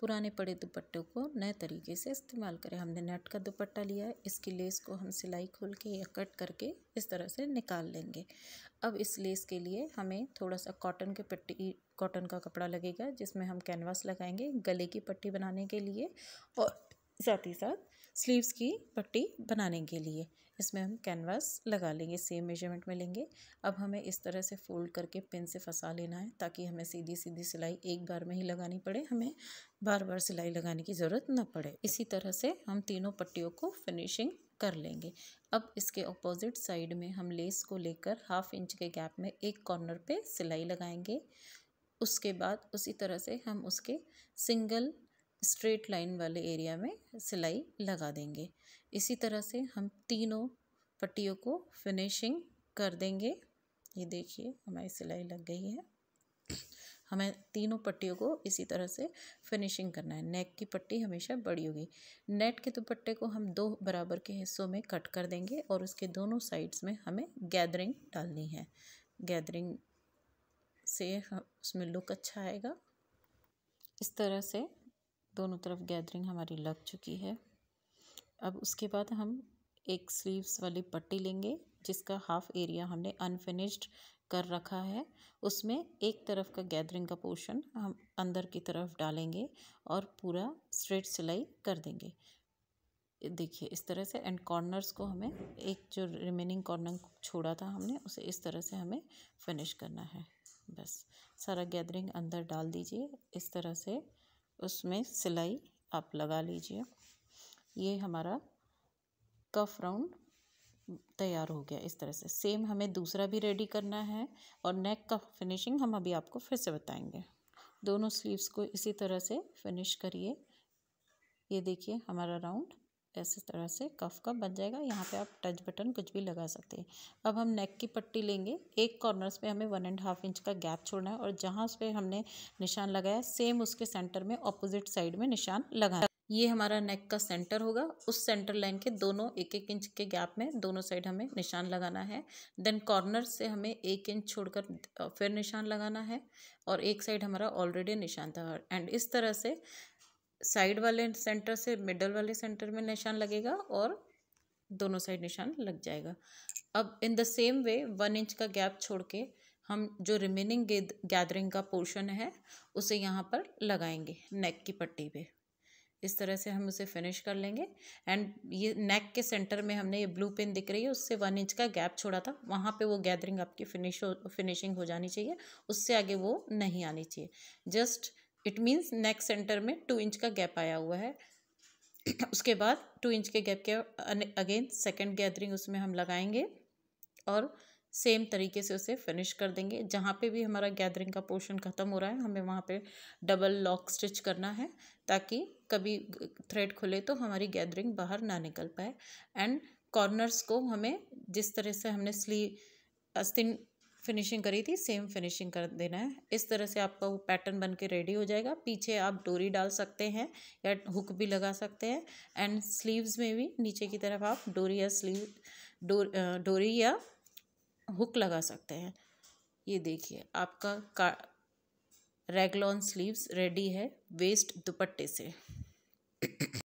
पुराने पड़े दुपट्टों को नए तरीके से इस्तेमाल करें हमने नेट का दुपट्टा लिया है इसकी लेस को हम सिलाई खोल के या कट करके इस तरह से निकाल लेंगे अब इस लेस के लिए हमें थोड़ा सा कॉटन के पट्टी कॉटन का कपड़ा लगेगा जिसमें हम कैनवास लगाएंगे गले की पट्टी बनाने के लिए और साथ ही साथ स्लीव्स की पट्टी बनाने के लिए इसमें हम कैनवास लगा लेंगे सेम मेजरमेंट में लेंगे अब हमें इस तरह से फोल्ड करके पिन से फंसा लेना है ताकि हमें सीधी सीधी सिलाई एक बार में ही लगानी पड़े हमें बार बार सिलाई लगाने की ज़रूरत ना पड़े इसी तरह से हम तीनों पट्टियों को फिनिशिंग कर लेंगे अब इसके अपोजिट साइड में हम लेस को लेकर हाफ इंच के गैप में एक कॉर्नर पर सिलाई लगाएंगे उसके बाद उसी तरह से हम उसके सिंगल स्ट्रेट लाइन वाले एरिया में सिलाई लगा देंगे इसी तरह से हम तीनों पट्टियों को फिनिशिंग कर देंगे ये देखिए हमारी सिलाई लग गई है हमें तीनों पट्टियों को इसी तरह से फिनिशिंग करना है नेक की पट्टी हमेशा बड़ी होगी नेट के दुपट्टे तो को हम दो बराबर के हिस्सों में कट कर देंगे और उसके दोनों साइड्स में हमें गैदरिंग डालनी है गैदरिंग से उसमें लुक अच्छा आएगा इस तरह से दोनों तरफ गैदरिंग हमारी लग चुकी है अब उसके बाद हम एक स्लीव्स वाली पट्टी लेंगे जिसका हाफ एरिया हमने अनफिनिश्ड कर रखा है उसमें एक तरफ का गैदरिंग का पोर्शन हम अंदर की तरफ डालेंगे और पूरा स्ट्रेट सिलाई कर देंगे देखिए इस तरह से एंड कॉर्नर्स को हमें एक जो रिमेनिंग कॉर्नर छोड़ा था हमने उसे इस तरह से हमें फिनिश करना है बस सारा गैदरिंग अंदर डाल दीजिए इस तरह से उसमें सिलाई आप लगा लीजिए ये हमारा कफ राउंड तैयार हो गया इस तरह से सेम हमें दूसरा भी रेडी करना है और नेक का फिनिशिंग हम अभी आपको फिर से बताएंगे दोनों स्लीव्स को इसी तरह से फिनिश करिए ये देखिए हमारा राउंड ऐसे तरह से कफ का बन जाएगा यहाँ पे आप टच बटन कुछ भी लगा सकते हैं अब हम नेक की पट्टी लेंगे एक कॉर्नर्स पे हमें वन एंड हाफ इंच का गैप छोड़ना है और जहाँ उस पर हमने निशान लगाया सेम उसके सेंटर में अपोजिट साइड में निशान लगाना ये हमारा नेक का सेंटर होगा उस सेंटर लाइन के दोनों एक एक इंच के गैप में दोनों साइड हमें निशान लगाना है देन कॉर्नर से हमें एक इंच छोड़कर फिर निशान लगाना है और एक साइड हमारा ऑलरेडी निशान था एंड इस तरह से साइड वाले सेंटर से मिडल वाले सेंटर में निशान लगेगा और दोनों साइड निशान लग जाएगा अब in the same way one inch का गैप छोड़ के हम जो रिमेनिंग गैदरिंग का पोर्शन है उसे यहाँ पर लगाएंगे नेक की पट्टी पे इस तरह से हम उसे फिनिश कर लेंगे एंड ये नेक के सेंटर में हमने ये ब्लू पिन दिख रही है उससे वन इंच का गैप छोड़ा था वहाँ पे वो गैदरिंग आपकी फिनिश हो फिनिशिंग हो जानी चाहिए उससे आगे वो नहीं आनी चाहिए just it means neck center में टू इंच का गैप आया हुआ है उसके बाद टू इंच के गैप के अगेन सेकेंड गैदरिंग उसमें हम लगाएंगे और सेम तरीके से उसे फिनिश कर देंगे जहाँ पे भी हमारा गैदरिंग का पोर्शन ख़त्म हो रहा है हमें वहाँ पे डबल लॉक स्टिच करना है ताकि कभी थ्रेड खुले तो हमारी गैदरिंग बाहर ना निकल पाए एंड कॉर्नर्स को हमें जिस तरह से हमने स्ली अस्तिन फिनिशिंग करी थी सेम फिनिशिंग कर देना है इस तरह से आपका वो पैटर्न बन के रेडी हो जाएगा पीछे आप डोरी डाल सकते हैं या हुक भी लगा सकते हैं एंड स्लीव्स में भी नीचे की तरफ आप डोरी या स्लीव डोरी डोरी या हुक लगा सकते हैं ये देखिए आपका का रेगलॉन स्लीव्स रेडी है वेस्ट दुपट्टे से